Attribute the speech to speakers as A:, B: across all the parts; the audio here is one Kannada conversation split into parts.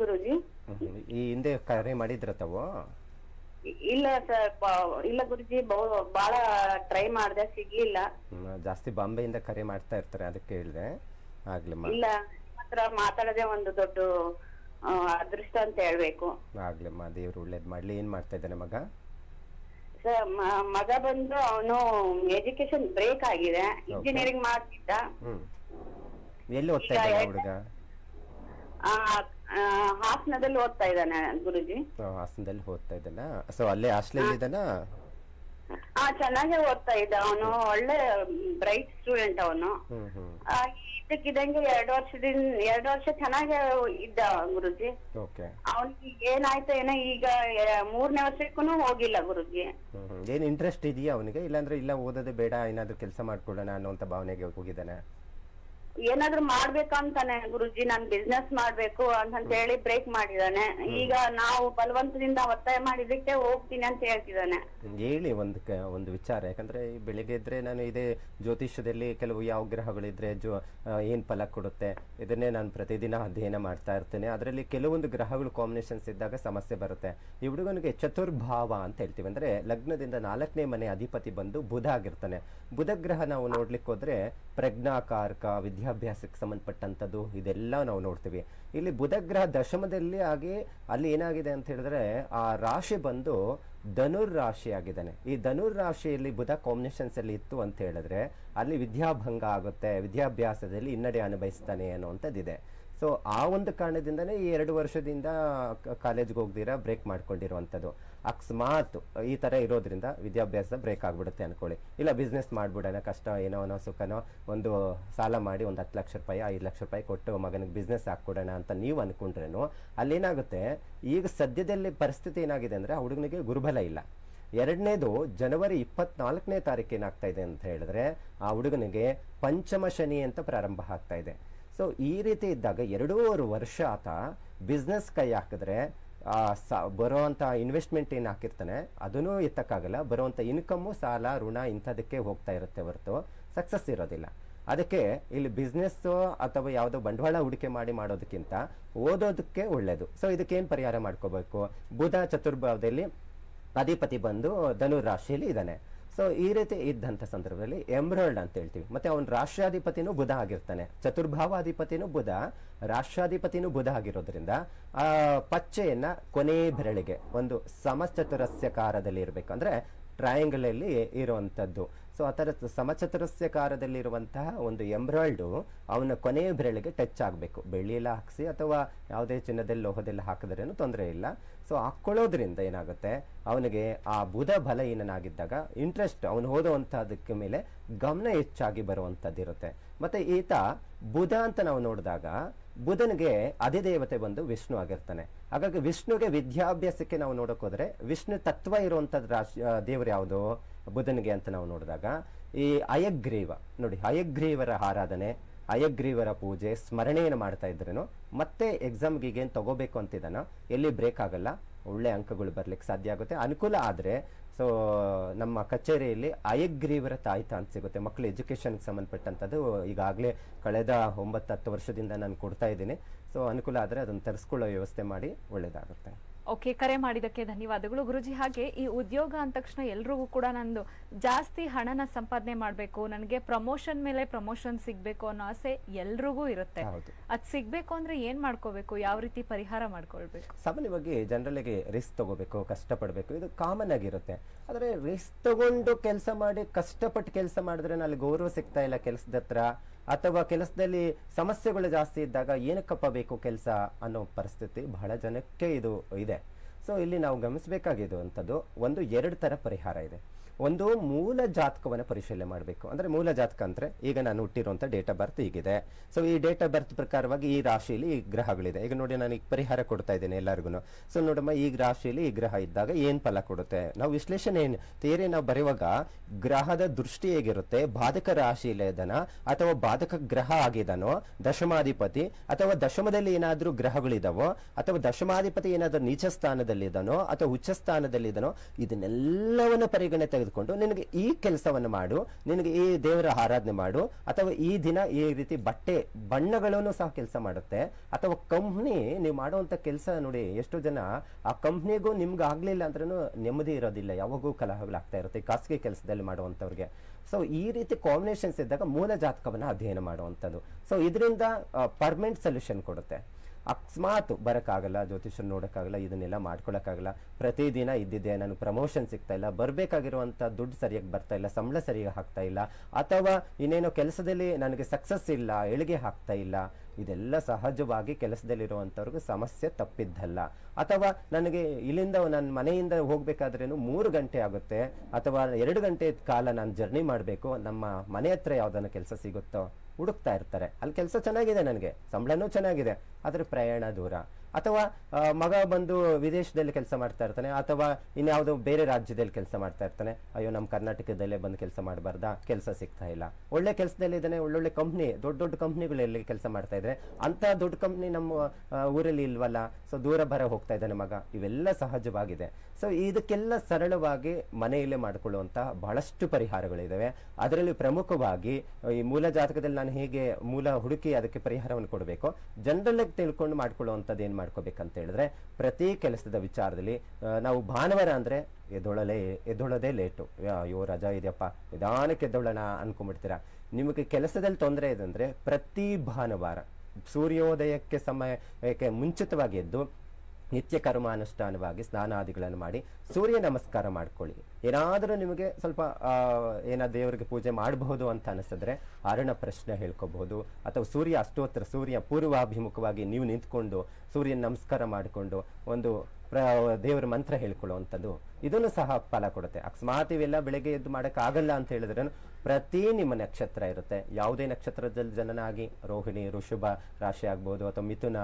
A: ಗುರುಜಿ
B: ಈ ಹಿಂದೆ ಕರೆ ಮಾಡಿದ್ರ ತಾವು
A: ಇಲ್ಲ ಸರ್ ಇಲ್ಲ ಗುರುಜಿ ಬಹಳ ಟ್ರೈ ಮಾಡ್ದೆ ಸಿಗ್ಲಿಲ್ಲ
B: ಜಾಸ್ತಿ ಬಾಂಬೆಯಿಂದ ಕರೆ ಮಾಡ್ತಾ ಇರ್ತಾರೆ ಅದಕ್ಕೆ ಹೇಳಿದೆ ಆಗ್ಲಿ ಇಲ್ಲ
A: ಹತ್ರ ಮಾತಾಡದೆ ಒಂದು ದೊಡ್ಡ ಅದೃಷ್ಟ ಅಂತ ಹೇಳ್ಬೇಕು
B: ಆಗ್ಲಿಮ್ಮ ದೇವ್ರು ಒಳ್ಳೇದ್ ಮಾಡ್ಲಿ ಏನ್ ಮಾಡ್ತಾ ಇದ್ದಾನೆ ಮಗ
A: ಸರ್ ಮಗ ಬಂದು ಅವನು ಎಜುಕೇಶನ್ ಬ್ರೇಕ್ ಆಗಿದೆ ಇಂಜಿನಿಯರಿಂಗ್ ಮಾಡ್ತಿದ್ದ
B: ಎಲ್ಲಿ ಓದ್ತಾ ಇದ್ದಾನೆ ಹುಡುಗ
A: ಹಾಸನದಲ್ಲಿ ಓದ್ತಾ ಇದ್ದಾನೆ ಗುರುಜಿ
B: ಹಾಸನದಲ್ಲಿ ಓದ್ತಾ ಇದ್ದಾನ ಸೊ ಅಲ್ಲೇ ಹಾಸ್ಟೆಲ್ ಇದ್ದಾನ
A: ಹಾ ಚೆನ್ನಾಗೆ ಓದ್ತಾ ಇದ್ದ ಅವನು ಒಳ್ಳೆ ಬ್ರೈಟ್ ಸ್ಟೂಡೆಂಟ್ ಅವನು ಇದಕ್ಕಿದಂಗೆ ಎರಡು ವರ್ಷದಿಂದ ಎರಡು ವರ್ಷ ಚೆನ್ನಾಗೆ ಇದ್ದ ಗುರುಜಿ ಅವನಿಗೆ ಏನಾಯ್ತು ಏನೋ ಈಗ ಮೂರನೇ ವರ್ಷಕ್ಕೂ ಹೋಗಿಲ್ಲ ಗುರುಜಿ
B: ಏನ್ ಇಂಟ್ರೆಸ್ಟ್ ಇದೆಯಾ ಅವನಿಗೆ ಇಲ್ಲಾಂದ್ರೆ ಇಲ್ಲ ಓದೋದೇ ಬೇಡ ಏನಾದ್ರೂ ಕೆಲಸ ಮಾಡ್ಕೊಳ್ಳೋಣ ಅನ್ನೋ ಭಾವನೆಗೆ
A: ಹೋಗಿದ್ದಾನೆ ಏನಾದ್ರು ಮಾಡ್ಬೇಕಂತಾನೆ ಗುರುಜಿ ನಾನ್ ಬಿಸ್ನೆಸ್ ಮಾಡ್ಬೇಕು ಅಂತ ಹೇಳಿ ಬ್ರೇಕ್ ಮಾಡಿದಾನೆ ಈಗ ನಾವು ಬಲವಂತದಿಂದ ಒತ್ತಾಯ ಮಾಡಿದಕ್ಕೆ ಹೋಗ್ತೀನಿ ಅಂತ ಹೇಳ್ತಿದ್ದಾನೆ
B: ಹೇಳಿ ಒಂದು ಒಂದು ವಿಚಾರ ಯಾಕಂದ್ರೆ ಬೆಳಿಗ್ಗೆ ಇದ್ರೆ ನಾನು ಇದೇ ಜ್ಯೋತಿಷ್ಯದಲ್ಲಿ ಕೆಲವು ಯಾವ ಗ್ರಹಗಳಿದ್ರೆ ಏನ್ ಫಲ ಕೊಡುತ್ತೆ ಇದನ್ನೇ ನಾನು ಪ್ರತಿದಿನ ಅಧ್ಯಯನ ಮಾಡ್ತಾ ಇರ್ತೇನೆ ಅದರಲ್ಲಿ ಕೆಲವೊಂದು ಗ್ರಹಗಳು ಕಾಂಬಿನೇಷನ್ಸ್ ಇದ್ದಾಗ ಸಮಸ್ಯೆ ಬರುತ್ತೆ ಈ ಹುಡುಗನಿಗೆ ಚತುರ್ಭಾವ ಅಂತ ಹೇಳ್ತೀವಿ ಅಂದ್ರೆ ಲಗ್ನದಿಂದ ನಾಲ್ಕನೇ ಮನೆ ಅಧಿಪತಿ ಬಂದು ಬುಧ ಆಗಿರ್ತಾನೆ ಬುಧ ಗ್ರಹ ನಾವು ನೋಡ್ಲಿಕ್ಕೆ ಹೋದ್ರೆ ಪ್ರಜ್ಞಾಕಾರಕ ವಿದ್ಯಾ ವಿದ್ಯಾಭ್ಯಾಸಕ್ಕೆ ಸಂಬಂಧಪಟ್ಟಂಥದ್ದು ಇದೆಲ್ಲ ನಾವು ನೋಡ್ತೀವಿ ಇಲ್ಲಿ ಬುಧಗ್ರಹ ದಶಮದಲ್ಲಿ ಆಗಿ ಅಲ್ಲಿ ಏನಾಗಿದೆ ಅಂತ ಹೇಳಿದ್ರೆ ಆ ರಾಶಿ ಬಂದು ಧನುರ್ ರಾಶಿ ಆಗಿದ್ದಾನೆ ಈ ಧನುರ್ ರಾಶಿಯಲ್ಲಿ ಬುಧ ಕಾಂಬಿನೇಷನ್ಸ್ ಅಲ್ಲಿ ಇತ್ತು ಅಂತ ಹೇಳಿದ್ರೆ ಅಲ್ಲಿ ವಿದ್ಯಾಭಂಗ ಆಗುತ್ತೆ ವಿದ್ಯಾಭ್ಯಾಸದಲ್ಲಿ ಹಿನ್ನಡೆ ಅನುಭವಿಸ್ತಾನೆ ಅನ್ನುವಂಥದ್ದಿದೆ ಇದೆ ಸೊ ಆ ಒಂದು ಕಾರಣದಿಂದಲೇ ಈ ಎರಡು ವರ್ಷದಿಂದ ಕಾಲೇಜ್ಗೆ ಹೋಗ್ದಿರ ಬ್ರೇಕ್ ಮಾಡ್ಕೊಂಡಿರುವಂಥದ್ದು ಅಕಸ್ಮಾತ್ ಈ ಥರ ಇರೋದ್ರಿಂದ ವಿದ್ಯಾಭ್ಯಾಸ ಬ್ರೇಕ್ ಆಗಿಬಿಡುತ್ತೆ ಅಂದ್ಕೊಳ್ಳಿ ಇಲ್ಲ ಬಿಸ್ನೆಸ್ ಮಾಡಿಬಿಡೋಣ ಕಷ್ಟ ಏನೋನೋ ಸುಖನೋ ಒಂದು ಸಾಲ ಮಾಡಿ ಒಂದು ಹತ್ತು ಲಕ್ಷ ರೂಪಾಯಿ ಐದು ಲಕ್ಷ ರೂಪಾಯಿ ಕೊಟ್ಟು ಮಗನಿಗೆ ಬಿಸ್ನೆಸ್ ಹಾಕ್ಕೊಡೋಣ ಅಂತ ನೀವು ಅಂದ್ಕೊಂಡ್ರೇನು ಅಲ್ಲೇನಾಗುತ್ತೆ ಈಗ ಸದ್ಯದಲ್ಲಿ ಪರಿಸ್ಥಿತಿ ಏನಾಗಿದೆ ಅಂದರೆ ಹುಡುಗನಿಗೆ ಗುರುಬಲ ಇಲ್ಲ ಎರಡನೇದು ಜನವರಿ ಇಪ್ಪತ್ನಾಲ್ಕನೇ ತಾರೀಕು ಏನಾಗ್ತಾ ಇದೆ ಅಂತ ಹೇಳಿದ್ರೆ ಆ ಹುಡುಗನಿಗೆ ಪಂಚಮ ಶನಿ ಅಂತ ಪ್ರಾರಂಭ ಆಗ್ತಾ ಇದೆ ಸೊ ಈ ರೀತಿ ಇದ್ದಾಗ ಎರಡೂವರೆ ವರ್ಷ ಆತ ಬಿಸ್ನೆಸ್ ಕೈ ಹಾಕಿದ್ರೆ ಸ ಬರೋವಂಥ ಇನ್ವೆಸ್ಟ್ಮೆಂಟ್ ಏನು ಹಾಕಿರ್ತಾನೆ ಅದನ್ನು ಎತ್ತಕ್ಕಾಗಲ್ಲ ಬರುವಂಥ ಇನ್ಕಮ್ಮು ಸಾಲ ಋಣ ಇಂಥದಕ್ಕೆ ಹೋಗ್ತಾ ಇರುತ್ತೆ ಹೊರತು ಸಕ್ಸಸ್ ಇರೋದಿಲ್ಲ ಅದಕ್ಕೆ ಇಲ್ಲಿ ಬಿಸ್ನೆಸ್ಸು ಅಥವಾ ಯಾವುದೋ ಬಂಡವಾಳ ಹೂಡಿಕೆ ಮಾಡಿ ಮಾಡೋದಕ್ಕಿಂತ ಓದೋದಕ್ಕೆ ಒಳ್ಳೆಯದು ಸೊ ಇದಕ್ಕೇನು ಪರಿಹಾರ ಮಾಡ್ಕೋಬೇಕು ಬುಧ ಚತುರ್ಭಾವದಲ್ಲಿ ಅಧಿಪತಿ ಬಂದು ಧನುರ್ ರಾಶಿಯಲ್ಲಿ ಇದ್ದಾನೆ ಸೊ ಈ ರೀತಿ ಇದ್ದಂಥ ಸಂದರ್ಭದಲ್ಲಿ ಎಂಬ್ರಾಯ್ಡ್ ಅಂತ ಹೇಳ್ತೀವಿ ಮತ್ತೆ ಅವನು ರಾಷ್ಟ್ರಾಧಿಪತಿನೂ ಬುಧ ಆಗಿರ್ತಾನೆ ಚತುರ್ಭಾವಾಧಿಪತಿನೂ ಬುಧ ರಾಷ್ಟ್ರಾಧಿಪತಿನೂ ಬುಧ ಆಗಿರೋದ್ರಿಂದ ಆ ಪಚ್ಚೆಯನ್ನ ಕೊನೆ ಬೆರಳಿಗೆ ಒಂದು ಸಮಚತುರಸ್ಯಕಾರದಲ್ಲಿ ಇರಬೇಕು ಅಂದ್ರೆ ಅಲ್ಲಿ ಇರುವಂಥದ್ದು ಸೊ ಆ ಥರ ಸಮಚತುರಸ್ಯಕಾರದಲ್ಲಿರುವಂತಹ ಒಂದು ಎಂಬ್ರಾಯ್ಡು ಅವನ ಕೊನೆಯ ಬೆರಳಿಗೆ ಟಚ್ ಆಗಬೇಕು ಬೆಳ್ಳಿಯೆಲ್ಲ ಹಾಕಿಸಿ ಅಥವಾ ಯಾವುದೇ ಚಿನ್ನದಲ್ಲಿ ಲೋಹದಲ್ಲಿ ಹಾಕಿದ್ರೇನು ತೊಂದರೆ ಇಲ್ಲ ಸೊ ಹಾಕ್ಕೊಳ್ಳೋದ್ರಿಂದ ಏನಾಗುತ್ತೆ ಅವನಿಗೆ ಆ ಬುಧ ಏನಾಗಿದ್ದಾಗ ಇಂಟ್ರೆಸ್ಟ್ ಅವನು ಓದುವಂಥದಕ್ಕೆ ಮೇಲೆ ಗಮನ ಹೆಚ್ಚಾಗಿ ಬರುವಂಥದ್ದಿರುತ್ತೆ ಮತ್ತು ಈತ ಬುಧ ಅಂತ ನಾವು ನೋಡಿದಾಗ ಬುಧನಿಗೆ ಅದೇ ದೇವತೆ ಬಂದು ವಿಷ್ಣು ಆಗಿರ್ತಾನೆ ಹಾಗಾಗಿ ವಿಷ್ಣುಗೆ ವಿದ್ಯಾಭ್ಯಾಸಕ್ಕೆ ನಾವು ಹೋದ್ರೆ ವಿಷ್ಣು ತತ್ವ ಇರುವಂಥದ್ದು ರಾಶಿ ದೇವರು ಯಾವುದು ಬುಧನಿಗೆ ಅಂತ ನಾವು ನೋಡಿದಾಗ ಈ ಅಯಗ್ರೀವ ನೋಡಿ ಅಯಗ್ರೀವರ ಆರಾಧನೆ ಅಯಗ್ರೀವರ ಪೂಜೆ ಸ್ಮರಣೆಯನ್ನು ಮಾಡ್ತಾ ಇದ್ರೇನು ಮತ್ತೆ ಎಕ್ಸಾಮ್ಗೆ ಈಗೇನು ತಗೋಬೇಕು ಅಂತಿದ್ದಾನೋ ಎಲ್ಲಿ ಬ್ರೇಕ್ ಆಗಲ್ಲ ಒಳ್ಳೆ ಅಂಕಗಳು ಬರ್ಲಿಕ್ಕೆ ಸಾಧ್ಯ ಆಗುತ್ತೆ ಅನುಕೂಲ ಆದರೆ ಸೊ ನಮ್ಮ ಕಚೇರಿಯಲ್ಲಿ ಅಯಗ್ರೀವರ ತಾಯ್ತ ಅಂತ ಸಿಗುತ್ತೆ ಮಕ್ಕಳ ಎಜುಕೇಷನ್ಗೆ ಸಂಬಂಧಪಟ್ಟಂಥದ್ದು ಈಗಾಗಲೇ ಕಳೆದ ಒಂಬತ್ತು ಹತ್ತು ವರ್ಷದಿಂದ ನಾನು ಕೊಡ್ತಾ ಇದ್ದೀನಿ ಸೊ ಅನುಕೂಲ ಆದರೆ ಅದನ್ನು ತರಿಸ್ಕೊಳ್ಳೋ ವ್ಯವಸ್ಥೆ ಮಾಡಿ ಒಳ್ಳೆಯದಾಗುತ್ತೆ
C: ಓಕೆ ಕರೆ ಮಾಡಿದಕ್ಕೆ ಧನ್ಯವಾದಗಳು ಗುರುಜಿ ಹಾಗೆ ಈ ಉದ್ಯೋಗ ಅಂದ ತಕ್ಷಣ ಎಲ್ರಿಗೂ ಕೂಡ ನಂದು ಜಾಸ್ತಿ ಹಣನ ಸಂಪಾದನೆ ಮಾಡಬೇಕು ನನಗೆ ಪ್ರಮೋಷನ್ ಮೇಲೆ ಪ್ರಮೋಷನ್ ಸಿಗಬೇಕು ಅನ್ನೋ ಆಸೆ ಎಲ್ರಿಗೂ ಇರುತ್ತೆ ಅದು ಸಿಗಬೇಕು ಅಂದ್ರೆ ಏನು ಮಾಡ್ಕೋಬೇಕು ಯಾವ ರೀತಿ ಪರಿಹಾರ ಮಾಡ್ಕೊಳ್ಬೇಕು
B: ಸಾಮಾನ್ಯವಾಗಿ ಜನರಲ್ಲಿಗೆ ರಿಸ್ಕ್ ತಗೋಬೇಕು ಕಷ್ಟಪಡಬೇಕು ಇದು ಕಾಮನ್ ಆಗಿರುತ್ತೆ ಆದರೆ ರಿಸ್ಕ್ ತಗೊಂಡು ಕೆಲಸ ಮಾಡಿ ಕಷ್ಟಪಟ್ಟು ಕೆಲಸ ಮಾಡಿದ್ರೆ ನಾಳೆ ಗೌರವ ಸಿಗ್ತಾ ಇಲ್ಲ ಕೆಲಸದ ಹತ್ರ ಅಥವಾ ಕೆಲಸದಲ್ಲಿ ಸಮಸ್ಯೆಗಳು ಜಾಸ್ತಿ ಇದ್ದಾಗ ಏನಕ್ಕಪ್ಪ ಬೇಕು ಕೆಲಸ ಅನ್ನೋ ಪರಿಸ್ಥಿತಿ ಬಹಳ ಜನಕ್ಕೆ ಇದು ಇದೆ ಸೊ ಇಲ್ಲಿ ನಾವು ಅಂಥದ್ದು ಒಂದು ಎರಡು ಥರ ಪರಿಹಾರ ಇದೆ ಒಂದು ಮೂಲ ಜಾತಕವನ್ನು ಪರಿಶೀಲನೆ ಮಾಡಬೇಕು ಅಂದರೆ ಮೂಲ ಜಾತಕ ಅಂದರೆ ಈಗ ನಾನು ಹುಟ್ಟಿರುವಂಥ ಡೇಟ್ ಆಫ್ ಬರ್ತ್ ಈಗಿದೆ ಸೊ ಈ ಡೇಟ್ ಆಫ್ ಬರ್ತ್ ಪ್ರಕಾರವಾಗಿ ಈ ರಾಶಿಯಲ್ಲಿ ಈ ಗ್ರಹಗಳಿದೆ ಈಗ ನೋಡಿ ನಾನು ಈಗ ಪರಿಹಾರ ಕೊಡ್ತಾ ಇದ್ದೇನೆ ಎಲ್ಲರಿಗೂ ಸೊ ನೋಡಮ್ಮ ಈ ರಾಶಿಯಲ್ಲಿ ಈ ಗ್ರಹ ಇದ್ದಾಗ ಏನು ಫಲ ಕೊಡುತ್ತೆ ನಾವು ವಿಶ್ಲೇಷಣೆ ಏನು ತೇರೆ ನಾವು ಬರೆಯುವಾಗ ಗ್ರಹದ ದೃಷ್ಟಿ ಹೇಗಿರುತ್ತೆ ಬಾಧಕ ರಾಶಿಯಲ್ಲಿ ಇದನ ಅಥವಾ ಬಾಧಕ ಗ್ರಹ ಆಗಿದನೋ ದಶಮಾಧಿಪತಿ ಅಥವಾ ದಶಮದಲ್ಲಿ ಏನಾದರೂ ಗ್ರಹಗಳಿದಾವೋ ಅಥವಾ ದಶಮಾಧಿಪತಿ ಏನಾದರೂ ನೀಚ ಸ್ಥಾನದಲ್ಲಿ ಇದನೋ ಅಥವಾ ಉಚ್ಚ ಇದನೋ ಇದನ್ನೆಲ್ಲವನ್ನು ಪರಿಗಣನೆ ತೆಗೆದುಕೊಂಡು ನಿನಗೆ ಈ ಕೆಲಸವನ್ನು ಮಾಡು ನಿನಗೆ ಈ ದೇವರ ಆರಾಧನೆ ಮಾಡು ಅಥವಾ ಈ ದಿನ ಈ ರೀತಿ ಬಟ್ಟೆ ಬಣ್ಣಗಳನ್ನು ಸಹ ಕೆಲಸ ಮಾಡುತ್ತೆ ಅಥವಾ ಕಂಪ್ನಿ ನೀವು ಮಾಡುವಂತ ಕೆಲಸ ನೋಡಿ ಎಷ್ಟೋ ಜನ ಆ ಕಂಪ್ನಿಗೂ ನಿಮ್ಗೆ ಆಗಲಿಲ್ಲ ಅಂದ್ರೂ ನೆಮ್ಮದಿ ಇರೋದಿಲ್ಲ ಯಾವಾಗೂ ಕಲಹಗಳಾಗ್ತಾ ಇರುತ್ತೆ ಖಾಸಗಿ ಕೆಲಸದಲ್ಲಿ ಮಾಡುವಂಥವ್ರಿಗೆ ಸೊ ಈ ರೀತಿ ಕಾಂಬಿನೇಷನ್ಸ್ ಇದ್ದಾಗ ಮೂಲ ಜಾತಕವನ್ನು ಅಧ್ಯಯನ ಮಾಡುವಂಥದ್ದು ಸೊ ಇದರಿಂದ ಪರ್ಮನೆಂಟ್ ಸೊಲ್ಯೂಷನ್ ಕೊಡುತ್ತೆ ಅಕಸ್ಮಾತ್ ಬರೋಕ್ಕಾಗಲ್ಲ ಜ್ಯೋತಿಷ್ರು ನೋಡೋಕ್ಕಾಗಲ್ಲ ಇದನ್ನೆಲ್ಲ ಮಾಡ್ಕೊಳ್ಳೋಕ್ಕಾಗಲ್ಲ ಪ್ರತಿದಿನ ಇದ್ದಿದೆ ನಾನು ಪ್ರಮೋಷನ್ ಸಿಗ್ತಾ ಇಲ್ಲ ಬರಬೇಕಾಗಿರುವಂಥ ದುಡ್ಡು ಸರಿಯಾಗಿ ಬರ್ತಾ ಇಲ್ಲ ಸಂಬಳ ಸರಿಯಾಗಿ ಹಾಕ್ತಾ ಇಲ್ಲ ಅಥವಾ ಇನ್ನೇನೋ ಕೆಲಸದಲ್ಲಿ ನನಗೆ ಸಕ್ಸಸ್ ಇಲ್ಲ ಎಳಿಗೆ ಹಾಕ್ತಾ ಇಲ್ಲ ಇದೆಲ್ಲ ಸಹಜವಾಗಿ ಕೆಲಸದಲ್ಲಿರುವಂಥವ್ರಿಗೂ ಸಮಸ್ಯೆ ತಪ್ಪಿದ್ದಲ್ಲ ಅಥವಾ ನನಗೆ ಇಲ್ಲಿಂದ ನನ್ನ ಮನೆಯಿಂದ ಹೋಗಬೇಕಾದ್ರೇನು ಮೂರು ಗಂಟೆ ಆಗುತ್ತೆ ಅಥವಾ ಎರಡು ಗಂಟೆ ಕಾಲ ನಾನು ಜರ್ನಿ ಮಾಡಬೇಕು ನಮ್ಮ ಮನೆ ಹತ್ರ ಯಾವುದನ್ನು ಕೆಲಸ ಸಿಗುತ್ತೋ ಹುಡುಕ್ತಾ ಇರ್ತಾರೆ ಅಲ್ಲಿ ಕೆಲಸ ಚೆನ್ನಾಗಿದೆ ನನಗೆ ಸಂಬಳನೂ ಚೆನ್ನಾಗಿದೆ ಆದರೆ ಪ್ರಯಾಣ ದೂರ ಅಥವಾ ಮಗ ಬಂದು ವಿದೇಶದಲ್ಲಿ ಕೆಲಸ ಮಾಡ್ತಾ ಇರ್ತಾನೆ ಅಥವಾ ಇನ್ಯಾವುದೋ ಬೇರೆ ರಾಜ್ಯದಲ್ಲಿ ಕೆಲಸ ಮಾಡ್ತಾ ಇರ್ತಾನೆ ಅಯ್ಯೋ ನಮ್ಮ ಕರ್ನಾಟಕದಲ್ಲೇ ಬಂದು ಕೆಲಸ ಮಾಡಬಾರ್ದ ಕೆಲಸ ಸಿಗ್ತಾ ಇಲ್ಲ ಒಳ್ಳೆ ಕೆಲಸದಲ್ಲಿ ಇದ್ದಾನೆ ಒಳ್ಳೊಳ್ಳೆ ಕಂಪ್ನಿ ದೊಡ್ಡ ದೊಡ್ಡ ಕಂಪ್ನಿಗಳಲ್ಲಿ ಕೆಲಸ ಮಾಡ್ತಾ ಇದ್ರೆ ಅಂತ ದೊಡ್ಡ ಕಂಪ್ನಿ ನಮ್ಮ ಊರಲ್ಲಿ ಇಲ್ವಲ್ಲ ಸೊ ದೂರ ಬರ ಹೋಗ್ತಾ ಇದ್ದಾನೆ ಮಗ ಇವೆಲ್ಲ ಸಹಜವಾಗಿದೆ ಸೊ ಇದಕ್ಕೆಲ್ಲ ಸರಳವಾಗಿ ಮನೆಯಲ್ಲೇ ಮಾಡಿಕೊಳ್ಳುವಂತಹ ಬಹಳಷ್ಟು ಪರಿಹಾರಗಳಿದ್ದಾವೆ ಅದರಲ್ಲಿ ಪ್ರಮುಖವಾಗಿ ಈ ಮೂಲ ಜಾತಕದಲ್ಲಿ ನಾನು ಹೇಗೆ ಮೂಲ ಹುಡುಕಿ ಅದಕ್ಕೆ ಪರಿಹಾರವನ್ನು ಕೊಡಬೇಕು ಜನರಲ್ಲಿ ತಿಳ್ಕೊಂಡು ಮಾಡ್ಕೊಳ್ಳುವಂಥದ್ದು ಏನು ಮಾಡ್ಕೋಬೇಕಂತ ಹೇಳಿದ್ರೆ ಪ್ರತಿ ಕೆಲಸದ ವಿಚಾರದಲ್ಲಿ ನಾವು ಭಾನುವಾರ ಅಂದರೆ ಎದ್ದೊಳಲೇ ಎದ್ದೊಳೋದೇ ಲೇಟು ಅಯ್ಯೋ ರಜಾ ಇದೆಯಪ್ಪ ನಿಧಾನಕ್ಕೆ ಎದ್ದೊಳೋಣ ಅನ್ಕೊಂಡ್ಬಿಡ್ತೀರಾ ನಿಮಗೆ ಕೆಲಸದಲ್ಲಿ ತೊಂದರೆ ಇದೆ ಪ್ರತಿ ಭಾನುವಾರ ಸೂರ್ಯೋದಯಕ್ಕೆ ಸಮಯಕ್ಕೆ ಮುಂಚಿತವಾಗಿ ಎದ್ದು ನಿತ್ಯ ಕರ್ಮಾನುಷ್ಠಾನವಾಗಿ ಸ್ನಾನಾದಿಗಳನ್ನು ಮಾಡಿ ಸೂರ್ಯ ನಮಸ್ಕಾರ ಮಾಡ್ಕೊಳ್ಳಿ ಏನಾದರೂ ನಿಮಗೆ ಸ್ವಲ್ಪ ಏನ ದೇವರಿಗೆ ಪೂಜೆ ಮಾಡಬಹುದು ಅಂತ ಅನಿಸಿದ್ರೆ ಅರಣ್ಯ ಪ್ರಶ್ನೆ ಹೇಳ್ಕೋಬಹುದು ಅಥವಾ ಸೂರ್ಯ ಅಷ್ಟೋತ್ತರ ಸೂರ್ಯ ಪೂರ್ವಾಭಿಮುಖವಾಗಿ ನೀವು ನಿಂತ್ಕೊಂಡು ಸೂರ್ಯನ ನಮಸ್ಕಾರ ಮಾಡಿಕೊಂಡು ಒಂದು ಪ್ರ ದೇವರ ಮಂತ್ರ ಹೇಳ್ಕೊಳ್ಳುವಂಥದ್ದು ಇದನ್ನು ಸಹ ಫಲ ಕೊಡುತ್ತೆ ಅಕಸ್ಮಾತ್ ಇವೆಲ್ಲ ಬೆಳಗ್ಗೆ ಎದ್ದು ಮಾಡೋಕ್ಕಾಗಲ್ಲ ಅಂತ ಹೇಳಿದ್ರೆ ಪ್ರತಿ ನಿಮ್ಮ ನಕ್ಷತ್ರ ಇರುತ್ತೆ ಯಾವುದೇ ನಕ್ಷತ್ರದಲ್ಲಿ ಜನನಾಗಿ ರೋಹಿಣಿ ಋಷಭ ರಾಶಿ ಆಗ್ಬೋದು ಅಥವಾ ಮಿಥುನ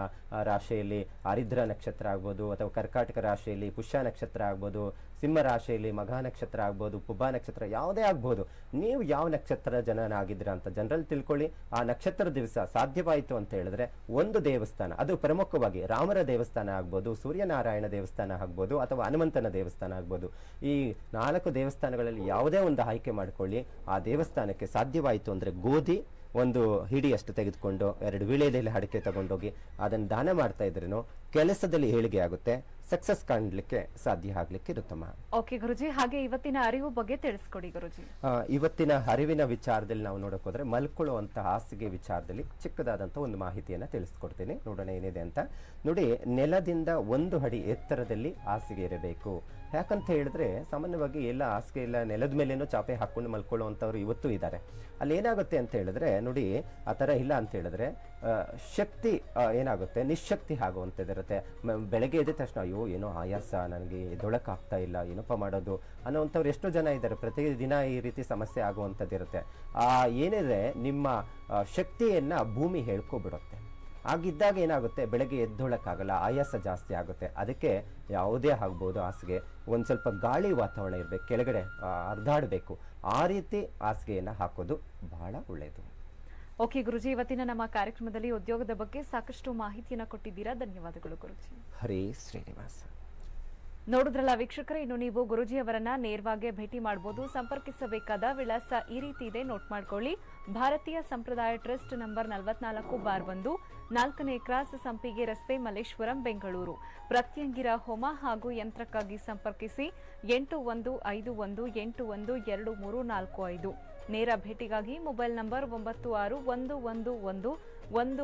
B: ರಾಶಿಯಲ್ಲಿ ಆರಿದ್ರ ನಕ್ಷತ್ರ ಆಗ್ಬೋದು ಅಥವಾ ಕರ್ಕಾಟಕ ರಾಶಿಯಲ್ಲಿ ಪುಷ್ಯ ನಕ್ಷತ್ರ ಆಗ್ಬೋದು ಸಿಂಹ ರಾಶಿಯಲ್ಲಿ ಮಘ ನಕ್ಷತ್ರ ಆಗ್ಬೋದು ಪುಬ್ಬ ನಕ್ಷತ್ರ ಯಾವುದೇ ಆಗ್ಬೋದು ನೀವು ಯಾವ ನಕ್ಷತ್ರ ಜನನಾಗಿದ್ದೀರ ಅಂತ ಜನರಲ್ಲಿ ತಿಳ್ಕೊಳ್ಳಿ ಆ ನಕ್ಷತ್ರ ದಿವಸ ಸಾಧ್ಯವಾಯಿತು ಅಂತ ಹೇಳಿದ್ರೆ ಒಂದು ದೇವಸ್ಥಾನ ಅದು ಪ್ರಮುಖವಾಗಿ ರಾಮರ ದೇವಸ್ಥಾನ ಆಗ್ಬೋದು ಸೂರ್ಯನಾರಾಯಣ ದೇವಸ್ಥಾನ ಆಗ್ಬೋದು ಅಥವಾ ಹನುಮಂತನ ದೇವಸ್ಥಾನ ಆಗ್ಬೋದು ಈ ನಾಲ್ಕು ದೇವಸ್ಥಾನಗಳಲ್ಲಿ ಯಾವುದೇ ಒಂದು ಆಯ್ಕೆ ಮಾಡಿಕೊಳ್ಳಿ ಆ ದೇವಸ್ಥಾನಕ್ಕೆ ಸಾಧ್ಯವಾಯಿತು ಅಂದರೆ ಗೋಧಿ ಒಂದು ಹಿಡಿಯಷ್ಟು ತೆಗೆದುಕೊಂಡು ಎರಡು ವೀಳ್ಯದಲ್ಲಿ ಅಡಿಕೆ ತಗೊಂಡೋಗಿ ಅದನ್ನು ದಾನ ಮಾಡ್ತಾ ಇದ್ರೂ ಕೆಲಸದಲ್ಲಿ ಏಳಿಗೆ ಆಗುತ್ತೆ ಸಕ್ಸಸ್ ಕಾಣಲಿಕ್ಕೆ ಸಾಧ್ಯ ಆಗ್ಲಿಕ್ಕೆ ಇರುತ್ತಮ್ಮ
C: ಓಕೆ ಗುರುಜಿ ಹಾಗೆ ಇವತ್ತಿನ ಅರಿವು ಬಗ್ಗೆ ತಿಳಿಸ್ಕೊಡಿ ಗುರುಜಿ
B: ಇವತ್ತಿನ ಅರಿವಿನ ವಿಚಾರದಲ್ಲಿ ನಾವು ನೋಡಕ್ ಹೋದ್ರೆ ಮಲ್ಕೊಳ್ಳುವಂತ ಹಾಸಿಗೆ ವಿಚಾರದಲ್ಲಿ ಚಿಕ್ಕದಾದಂತ ಒಂದು ಮಾಹಿತಿಯನ್ನ ತಿಳಿಸ್ಕೊಡ್ತೀನಿ ನೋಡೋಣ ಏನಿದೆ ಅಂತ ನೋಡಿ ನೆಲದಿಂದ ಒಂದು ಅಡಿ ಎತ್ತರದಲ್ಲಿ ಹಾಸಿಗೆ ಇರಬೇಕು ಯಾಕಂತ ಹೇಳಿದ್ರೆ ಸಾಮಾನ್ಯವಾಗಿ ಎಲ್ಲ ಹಾಸಿಗೆ ಎಲ್ಲ ನೆಲದ ಮೇಲೇನೋ ಚಾಪೆ ಹಾಕೊಂಡು ಮಲ್ಕೊಳ್ಳುವಂಥವ್ರು ಇವತ್ತು ಇದ್ದಾರೆ ಅಲ್ಲಿ ಏನಾಗುತ್ತೆ ಅಂತ ಹೇಳಿದ್ರೆ ನೋಡಿ ಆ ಥರ ಇಲ್ಲ ಅಂತ ಹೇಳಿದ್ರೆ ಶಕ್ತಿ ಏನಾಗುತ್ತೆ ನಿಶಕ್ತಿ ಆಗುವಂಥದ್ದಿರುತ್ತೆ ಬೆಳಗ್ಗೆ ಎದ್ದ ತಕ್ಷಣ ಅಯ್ಯೋ ಏನೋ ಆಯಾಸ ನನಗೆ ದೊಳಕಾಗ್ತಾ ಇಲ್ಲ ಏನಪ್ಪ ಮಾಡೋದು ಅನ್ನೋವಂಥವ್ರು ಎಷ್ಟೋ ಜನ ಇದ್ದಾರೆ ಪ್ರತಿದಿನ ಈ ರೀತಿ ಸಮಸ್ಯೆ ಆಗುವಂಥದ್ದಿರುತ್ತೆ ಆ ಏನಿದೆ ನಿಮ್ಮ ಶಕ್ತಿಯನ್ನು ಭೂಮಿ ಹೇಳ್ಕೊಬಿಡುತ್ತೆ ಆಗಿದ್ದಾಗ ಏನಾಗುತ್ತೆ ಬೆಳಗ್ಗೆ ಎದ್ದೊಳಕ್ಕಾಗಲ್ಲ ಆಯಾಸ ಜಾಸ್ತಿ ಆಗುತ್ತೆ ಅದಕ್ಕೆ ಯಾವುದೇ ಆಗ್ಬೋದು ಹಾಸಿಗೆ ಒಂದು ಸ್ವಲ್ಪ ಗಾಳಿ ವಾತಾವರಣ ಇರಬೇಕು ಕೆಳಗಡೆ ಅರ್ಧಾಡಬೇಕು ಆ ರೀತಿ ಹಾಸಿಗೆಯನ್ನು ಹಾಕೋದು ಬಹಳ ಒಳ್ಳೆಯದು
C: ಓಕೆ ಗುರುಜಿ ಇವತ್ತಿನ ನಮ್ಮ ಕಾರ್ಯಕ್ರಮದಲ್ಲಿ ಉದ್ಯೋಗದ ಬಗ್ಗೆ ಸಾಕಷ್ಟು ಮಾಹಿತಿಯನ್ನು ಕೊಟ್ಟಿದ್ದೀರಾ ಧನ್ಯವಾದಗಳು ಗುರುಜಿ
B: ಹರೇ ಶ್ರೀನಿವಾಸ
C: ನೋಡಿದ್ರಲ್ಲ ವೀಕ್ಷಕರೇ ಇನ್ನು ನೀವು ಗುರುಜಿ ಅವರನ್ನ ನೇರವಾಗಿ ಭೇಟಿ ಮಾಡಬಹುದು ಸಂಪರ್ಕಿಸಬೇಕಾದ ವಿಳಾಸ ಈ ರೀತಿ ಇದೆ ನೋಟ್ ಮಾಡ್ಕೊಳ್ಳಿ ಭಾರತೀಯ ಸಂಪ್ರದಾಯ ಟ್ರಸ್ಟ್ ನಂಬರ್ ನಲವತ್ನಾಲ್ಕು ಬಾರ್ ಒಂದು ನಾಲ್ಕನೇ ಕ್ರಾಸ್ ಸಂಪಿಗೆ ರಸ್ತೆ ಮಲ್ಲೇಶ್ವರಂ ಬೆಂಗಳೂರು ಪ್ರತ್ಯಂಗಿರ ಹೋಮ ಹಾಗೂ ಯಂತ್ರಕ್ಕಾಗಿ ಸಂಪರ್ಕಿಸಿ ಎಂಟು ಒಂದು ಐದು ಒಂದು ಎಂಟು ಒಂದು ಎರಡು ಮೂರು ನಾಲ್ಕು ಐದು ನೇರ ಭೇಟಿಗಾಗಿ ಮೊಬೈಲ್ ನಂಬರ್ ಒಂಬತ್ತು ಆರು ಒಂದು ಒಂದು ಒಂದು ಒಂದು